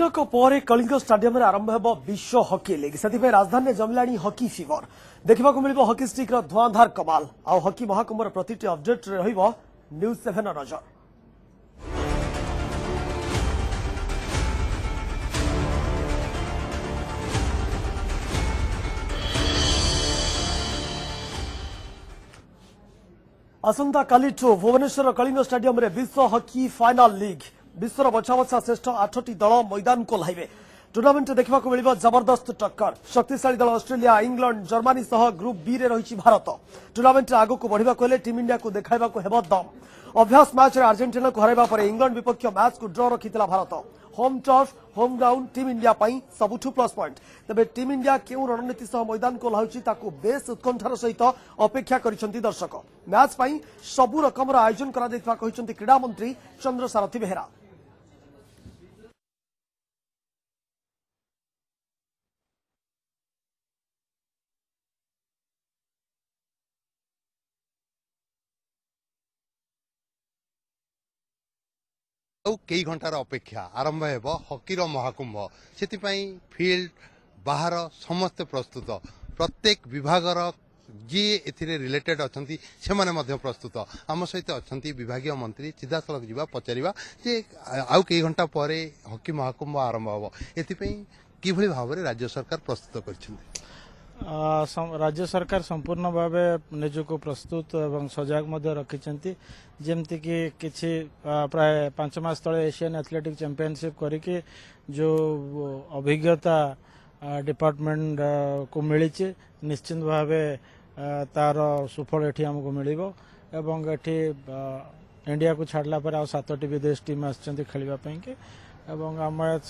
ଦିନକ ପରେ କଳିଙ୍ଗ ଷ୍ଟାଡିୟମରେ ଆରମ୍ଭ ହେବ ବିଶ୍ୱ ହକି ଲିଗ୍ ସେଥିପାଇଁ ରାଜଧାନୀରେ ଜମିଲାଣି ହକି ଫିଭର ଦେଖିବାକୁ ମିଳିବ ହକି ଷ୍ଟିକ୍ର ଧୂଆଁଧାର କମାଲ ଆଉ ହକି ମହାକୁମ୍ଭର ପ୍ରତିଟି ଅପଡେଟ୍ରେ ରହିବ ନ୍ୟୁଜ୍ ସେଭେନ୍ର ନଜର ଆସନ୍ତାକାଲିଠୁ ଭୁବନେଶ୍ୱର କଳିଙ୍ଗ ଷ୍ଟାଡିୟମରେ ବିଶ୍ୱ ହକି ଫାଇନାଲ୍ ଲିଗ୍ ବିଶ୍ୱର ବଛା ବଛା ଶ୍ରେଷ୍ଠ ଆଠଟି ଦଳ ମୈଦାନକୁ ଓହ୍ଲାଇବେ ଟୁର୍ଣ୍ଣାମେଣ୍ଟରେ ଦେଖିବାକୁ ମିଳିବ ଜବରଦସ୍ତ ଟକ୍କର ଶକ୍ତିଶାଳୀ ଦଳ ଅଷ୍ଟ୍ରେଲିଆ ଇଂଲଣ୍ଡ ଜର୍ମାନୀ ସହ ଗ୍ରୁପ୍ ବିରେ ରହିଛି ଭାରତ ଟୁର୍ଣ୍ଣାମେଣ୍ଟରେ ଆଗକୁ ବଢ଼ିବାକୁ ହେଲେ ଟିମ୍ ଇଣ୍ଡିଆକୁ ଦେଖାଇବାକୁ ହେବ ଦମ୍ ଅଭ୍ୟାସ ମ୍ୟାଚ୍ରେ ଆର୍ଜେଣ୍ଟିନାକୁ ହରାଇବା ପରେ ଇଂଲଣ୍ଡ ବିପକ୍ଷ ମ୍ୟାଚ୍କୁ ଡ୍ର ରଖିଥିଲା Bharat home turf home ground team India পাই সবুঠু প্লস পয়েন্ট তবে টিম ইন্ডিয়া কেউ রণনীতি সহ ময়দানকে ওহ্লাউছি তাকে বেশ উৎকণ্ঠার সহিত অপেক্ষা করেছেন দর্শক ম্যাচ পাই সবু রকমর আয়োজন করা ক্রীড়ামন্ত্রী চন্দ্রসারথী বেহেরা ଆଉ କେଇ ଘଣ୍ଟାର ଅପେକ୍ଷା ଆରମ୍ଭ ହେବ ହକିର ମହାକୁମ୍ଭ ସେଥିପାଇଁ ଫିଲ୍ଡ ବାହାର ସମସ୍ତେ ପ୍ରସ୍ତୁତ ପ୍ରତ୍ୟେକ ବିଭାଗର ଯିଏ ଏଥିରେ ରିଲେଟେଡ଼ ଅଛନ୍ତି ସେମାନେ ମଧ୍ୟ ପ୍ରସ୍ତୁତ ଆମ ସହିତ ଅଛନ୍ତି ବିଭାଗୀୟ ମନ୍ତ୍ରୀ ସିଧାସଳଖ ଯିବା ପଚାରିବା ଯେ ଆଉ କେଇ ଘଣ୍ଟା ପରେ ହକି ମହାକୁମ୍ଭ ଆରମ୍ଭ ହେବ ଏଥିପାଇଁ କିଭଳି ଭାବରେ ରାଜ୍ୟ ସରକାର ପ୍ରସ୍ତୁତ କରିଛନ୍ତି राज्य सरकार संपूर्ण भाव निजक प्रस्तुत एवं सजग रखिंट जमती कि प्राय पांच मस ते एसीयन आथलेटिक चंपिशिप करके अभिज्ञता डिपार्टमेंट को मिली निश्चिंत भाव तार सुफल ये आमको मिल इंडिया को छाड़ला पर सतटी विदेश टीम आ खेलवाई कि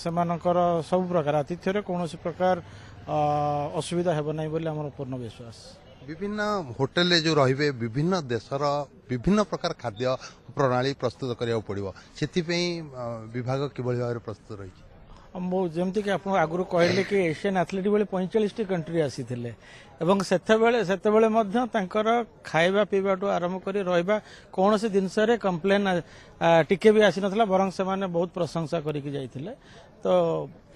सब प्रकार आतिथ्य कौन सी प्रकार ଅସୁବିଧା ହେବ ନାହିଁ ବୋଲି ଆମର ପୂର୍ଣ୍ଣ ବିଶ୍ୱାସ ବିଭିନ୍ନ ହୋଟେଲରେ ଯେଉଁ ରହିବେ ବିଭିନ୍ନ ଦେଶର ବିଭିନ୍ନ ପ୍ରକାର ଖାଦ୍ୟ ପ୍ରଣାଳୀ ପ୍ରସ୍ତୁତ କରିବାକୁ ପଡ଼ିବ ସେଥିପାଇଁ ବିଭାଗ କିଭଳି ଭାବରେ ପ୍ରସ୍ତୁତ ରହିଛି ମୁଁ ଯେମିତିକି ଆପଣ ଆଗରୁ କହିଲେ କି ଏସିଆନ୍ ଆଥଲେଟ୍ ଭଳି ପଇଁଚାଳିଶଟି କଣ୍ଟ୍ରି ଆସିଥିଲେ ଏବଂ ସେତେବେଳେ ସେତେବେଳେ ମଧ୍ୟ ତାଙ୍କର ଖାଇବା ପିଇବାଠୁ ଆରମ୍ଭ କରି ରହିବା କୌଣସି ଜିନିଷରେ କମ୍ପ୍ଲେନ୍ ଟିକେ ବି ଆସିନଥିଲା ବରଂ ସେମାନେ ବହୁତ ପ୍ରଶଂସା କରିକି ଯାଇଥିଲେ ତ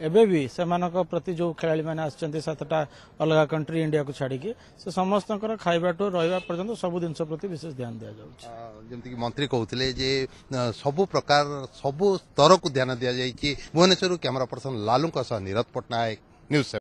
ଏବେ ବି ସେମାନଙ୍କ ପ୍ରତି ଯେଉଁ ଖେଳାଳିମାନେ ଆସିଛନ୍ତି ସାତଟା ଅଲଗା କଣ୍ଟ୍ରି ଇଣ୍ଡିଆକୁ ଛାଡ଼ିକି ସେ ସମସ୍ତଙ୍କର ଖାଇବାଠୁ ରହିବା ପର୍ଯ୍ୟନ୍ତ ସବୁ ଜିନିଷ ପ୍ରତି ବିଶେଷ ଧ୍ୟାନ ଦିଆଯାଉଛି ଯେମିତିକି ମନ୍ତ୍ରୀ କହୁଥିଲେ ଯେ ସବୁ ପ୍ରକାର ସବୁ ସ୍ତରକୁ ଧ୍ୟାନ ଦିଆଯାଇଛି ଭୁବନେଶ୍ୱରରୁ କ୍ୟାମେରା ପର୍ସନ ଲାଲୁଙ୍କ ସହ ନିରଜ ପଟ୍ଟନାୟକ ନ୍ୟୁଜ୍